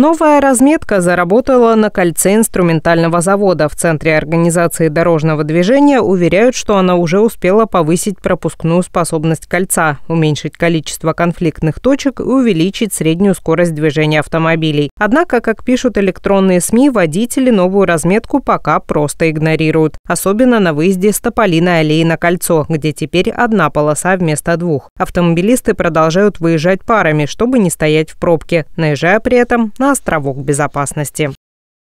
Новая разметка заработала на кольце инструментального завода. В Центре организации дорожного движения уверяют, что она уже успела повысить пропускную способность кольца, уменьшить количество конфликтных точек и увеличить среднюю скорость движения автомобилей. Однако, как пишут электронные СМИ, водители новую разметку пока просто игнорируют. Особенно на выезде с Тополиной аллеи на кольцо, где теперь одна полоса вместо двух. Автомобилисты продолжают выезжать парами, чтобы не стоять в пробке, наезжая при этом на островок безопасности.